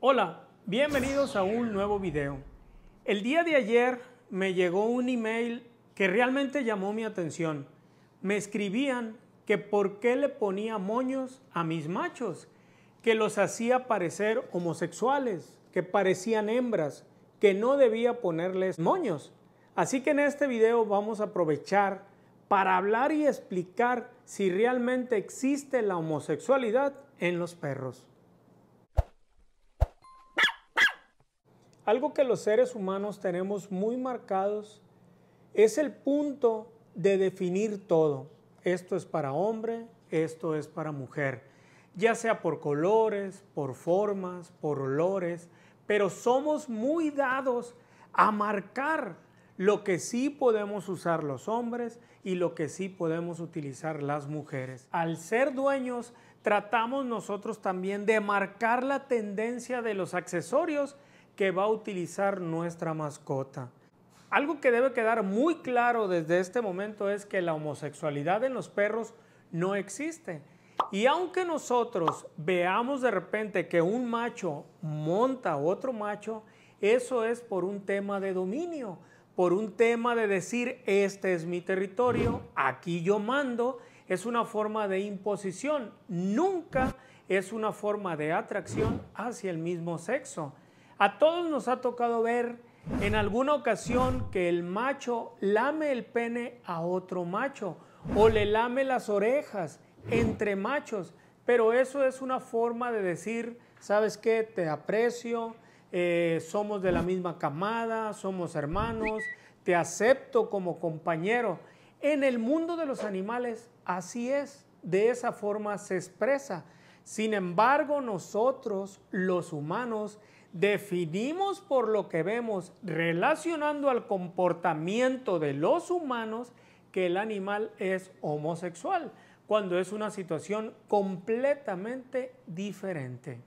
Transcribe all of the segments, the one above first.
Hola, bienvenidos a un nuevo video. El día de ayer me llegó un email que realmente llamó mi atención. Me escribían que por qué le ponía moños a mis machos, que los hacía parecer homosexuales, que parecían hembras, que no debía ponerles moños. Así que en este video vamos a aprovechar para hablar y explicar si realmente existe la homosexualidad en los perros. Algo que los seres humanos tenemos muy marcados es el punto de definir todo. Esto es para hombre, esto es para mujer. Ya sea por colores, por formas, por olores, pero somos muy dados a marcar lo que sí podemos usar los hombres y lo que sí podemos utilizar las mujeres. Al ser dueños, tratamos nosotros también de marcar la tendencia de los accesorios que va a utilizar nuestra mascota. Algo que debe quedar muy claro desde este momento es que la homosexualidad en los perros no existe. Y aunque nosotros veamos de repente que un macho monta a otro macho, eso es por un tema de dominio, por un tema de decir, este es mi territorio, aquí yo mando, es una forma de imposición, nunca es una forma de atracción hacia el mismo sexo. A todos nos ha tocado ver en alguna ocasión que el macho lame el pene a otro macho o le lame las orejas entre machos, pero eso es una forma de decir, ¿sabes qué? Te aprecio, eh, somos de la misma camada, somos hermanos, te acepto como compañero. En el mundo de los animales así es, de esa forma se expresa. Sin embargo, nosotros, los humanos, Definimos por lo que vemos relacionando al comportamiento de los humanos que el animal es homosexual, cuando es una situación completamente diferente.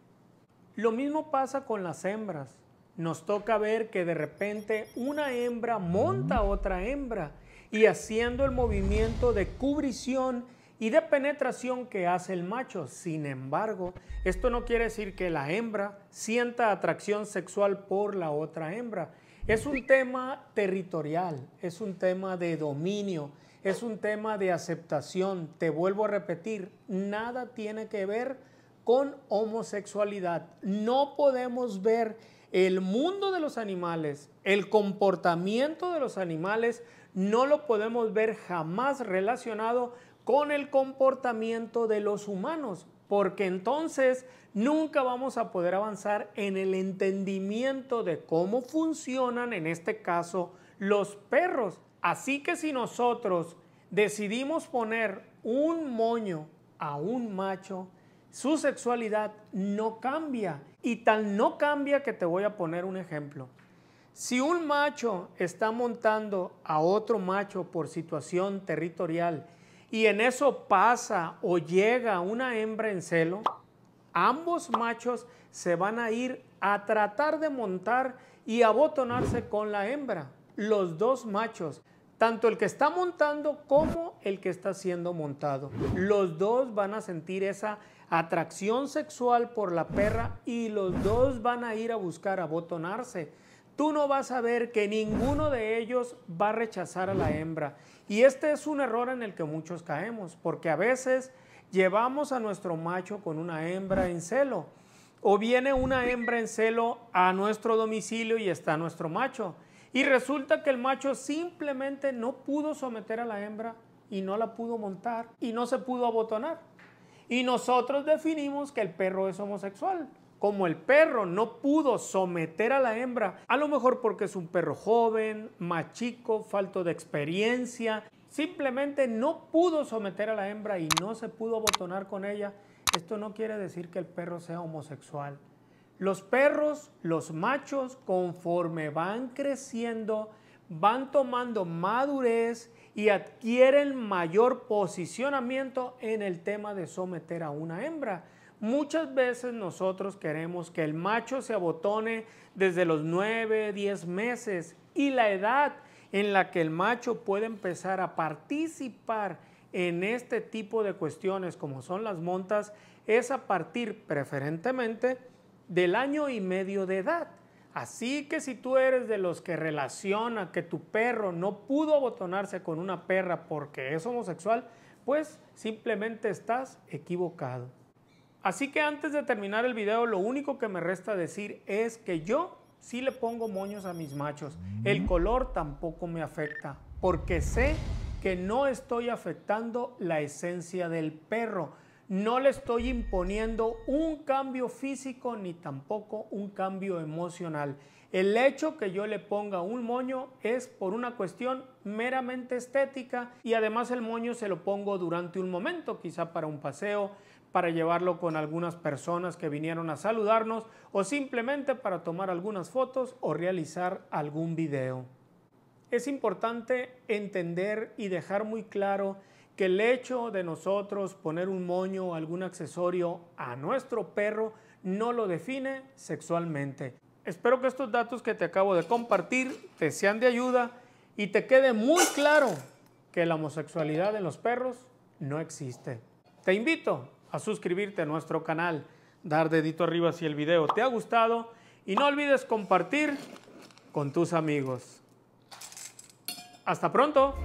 Lo mismo pasa con las hembras. Nos toca ver que de repente una hembra monta a mm. otra hembra y haciendo el movimiento de cubrición y de penetración que hace el macho. Sin embargo, esto no quiere decir que la hembra sienta atracción sexual por la otra hembra. Es un tema territorial, es un tema de dominio, es un tema de aceptación. Te vuelvo a repetir, nada tiene que ver con homosexualidad. No podemos ver el mundo de los animales, el comportamiento de los animales, no lo podemos ver jamás relacionado con el comportamiento de los humanos, porque entonces nunca vamos a poder avanzar en el entendimiento de cómo funcionan, en este caso, los perros. Así que si nosotros decidimos poner un moño a un macho, su sexualidad no cambia. Y tal no cambia que te voy a poner un ejemplo. Si un macho está montando a otro macho por situación territorial y en eso pasa o llega una hembra en celo, ambos machos se van a ir a tratar de montar y abotonarse con la hembra, los dos machos, tanto el que está montando como el que está siendo montado. Los dos van a sentir esa atracción sexual por la perra y los dos van a ir a buscar abotonarse tú no vas a ver que ninguno de ellos va a rechazar a la hembra. Y este es un error en el que muchos caemos, porque a veces llevamos a nuestro macho con una hembra en celo. O viene una hembra en celo a nuestro domicilio y está nuestro macho. Y resulta que el macho simplemente no pudo someter a la hembra y no la pudo montar y no se pudo abotonar. Y nosotros definimos que el perro es homosexual como el perro no pudo someter a la hembra, a lo mejor porque es un perro joven, machico, falto de experiencia, simplemente no pudo someter a la hembra y no se pudo abotonar con ella, esto no quiere decir que el perro sea homosexual. Los perros, los machos, conforme van creciendo, van tomando madurez y adquieren mayor posicionamiento en el tema de someter a una hembra. Muchas veces nosotros queremos que el macho se abotone desde los 9, 10 meses y la edad en la que el macho puede empezar a participar en este tipo de cuestiones como son las montas es a partir preferentemente del año y medio de edad. Así que si tú eres de los que relaciona que tu perro no pudo abotonarse con una perra porque es homosexual, pues simplemente estás equivocado. Así que antes de terminar el video, lo único que me resta decir es que yo sí le pongo moños a mis machos. El color tampoco me afecta, porque sé que no estoy afectando la esencia del perro. No le estoy imponiendo un cambio físico ni tampoco un cambio emocional. El hecho que yo le ponga un moño es por una cuestión meramente estética y además el moño se lo pongo durante un momento, quizá para un paseo, para llevarlo con algunas personas que vinieron a saludarnos o simplemente para tomar algunas fotos o realizar algún video. Es importante entender y dejar muy claro que el hecho de nosotros poner un moño o algún accesorio a nuestro perro no lo define sexualmente. Espero que estos datos que te acabo de compartir te sean de ayuda y te quede muy claro que la homosexualidad en los perros no existe. Te invito a suscribirte a nuestro canal, dar dedito arriba si el video te ha gustado y no olvides compartir con tus amigos. Hasta pronto.